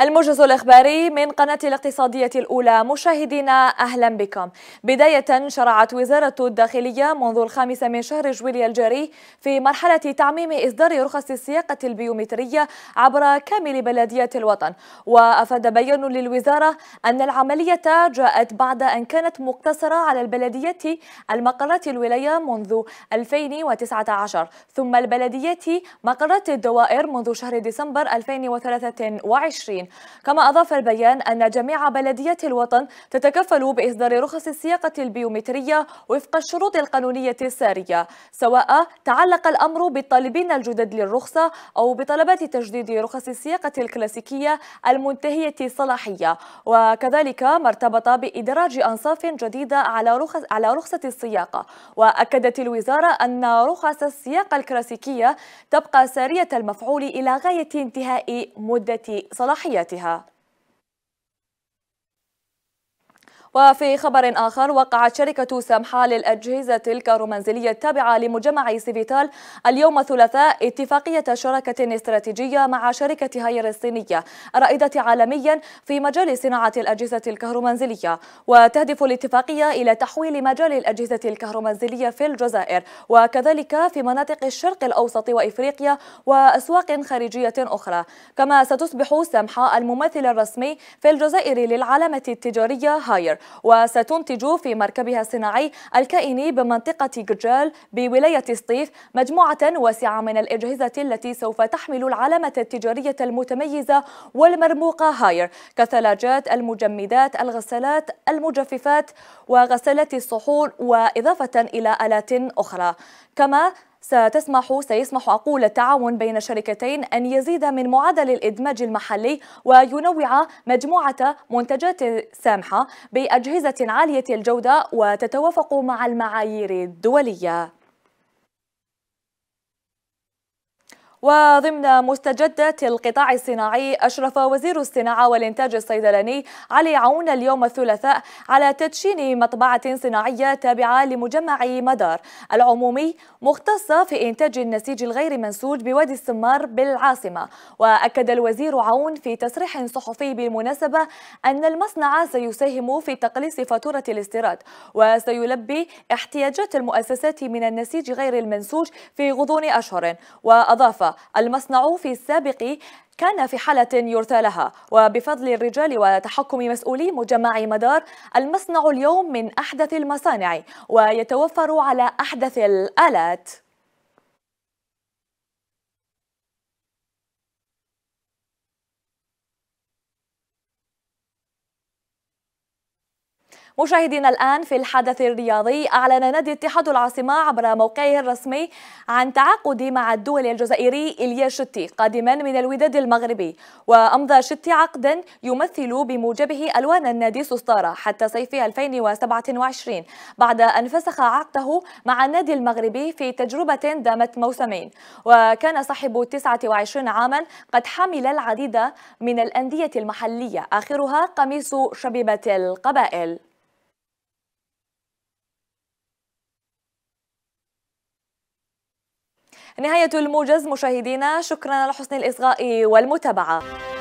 الموجز الإخباري من قناة الاقتصادية الأولى مشاهدينا أهلا بكم بداية شرعت وزارة الداخلية منذ الخامس من شهر جويليا الجاري في مرحلة تعميم إصدار رخص السياقة البيومترية عبر كامل بلديات الوطن وأفاد بيان للوزارة أن العملية جاءت بعد أن كانت مقتصرة على البلديات المقرات الولاية منذ 2019 ثم البلديات مقرات الدوائر منذ شهر ديسمبر 2023 كما أضاف البيان أن جميع بلديات الوطن تتكفل بإصدار رخص السياقة البيومترية وفق الشروط القانونية السارية سواء تعلق الأمر بالطالبين الجدد للرخصة أو بطلبات تجديد رخص السياقة الكلاسيكية المنتهية الصلاحية وكذلك ما ارتبط بإدراج أنصاف جديدة على رخص على رخصة السياقة وأكدت الوزارة أن رخص السياقة الكلاسيكية تبقى سارية المفعول إلى غاية انتهاء مدة صلاحية حمايتها وفي خبر آخر وقعت شركة سامحة للأجهزة الكهرومنزلية التابعة لمجمع سيفيتال اليوم الثلاثاء اتفاقية شراكة استراتيجية مع شركة هاير الصينية الرائدة عالميا في مجال صناعة الأجهزة الكهرومنزلية وتهدف الاتفاقية إلى تحويل مجال الأجهزة الكهرومنزلية في الجزائر وكذلك في مناطق الشرق الأوسط وإفريقيا وأسواق خارجية أخرى كما ستصبح سامحة الممثل الرسمي في الجزائر للعلامة التجارية هاير وستنتج في مركبها الصناعي الكائني بمنطقة جرجال بولاية سطيف مجموعة واسعة من الأجهزة التي سوف تحمل العلامة التجارية المتميزة والمرموقة هاير كثلاجات المجمدات الغسالات المجففات وغسالات الصحون وإضافة إلى آلات أخرى كما ستسمح سيسمح عقول التعاون بين الشركتين أن يزيد من معدل الإدماج المحلي وينوع مجموعة منتجات سامحة بأجهزة عالية الجودة وتتوافق مع المعايير الدولية وضمن مستجدات القطاع الصناعي أشرف وزير الصناعة والإنتاج الصيدلاني علي عون اليوم الثلاثاء على تدشين مطبعة صناعية تابعة لمجمع مدار العمومي مختصة في إنتاج النسيج الغير منسوج بوادي السمار بالعاصمة وأكد الوزير عون في تصريح صحفي بالمناسبة أن المصنع سيساهم في تقليص فاتورة الاستيراد وسيلبي احتياجات المؤسسات من النسيج غير المنسوج في غضون أشهر وأضاف المصنع في السابق كان في حالة يرثى لها وبفضل الرجال وتحكم مسؤولي مجمع مدار المصنع اليوم من أحدث المصانع ويتوفر على أحدث الآلات مشاهدينا الآن في الحدث الرياضي أعلن نادي اتحاد العاصمة عبر موقعه الرسمي عن تعاقد مع الدول الجزائري إليا شتي قادما من الوداد المغربي وأمضى شتي عقدا يمثل بموجبه ألوان النادي سسطارة حتى صيف 2027 بعد أن فسخ عقده مع النادي المغربي في تجربة دامت موسمين وكان صاحب 29 عاما قد حمل العديد من الأندية المحلية آخرها قميص شبيبة القبائل نهاية الموجز مشاهدينا شكرا لحسن الإصغاء والمتابعة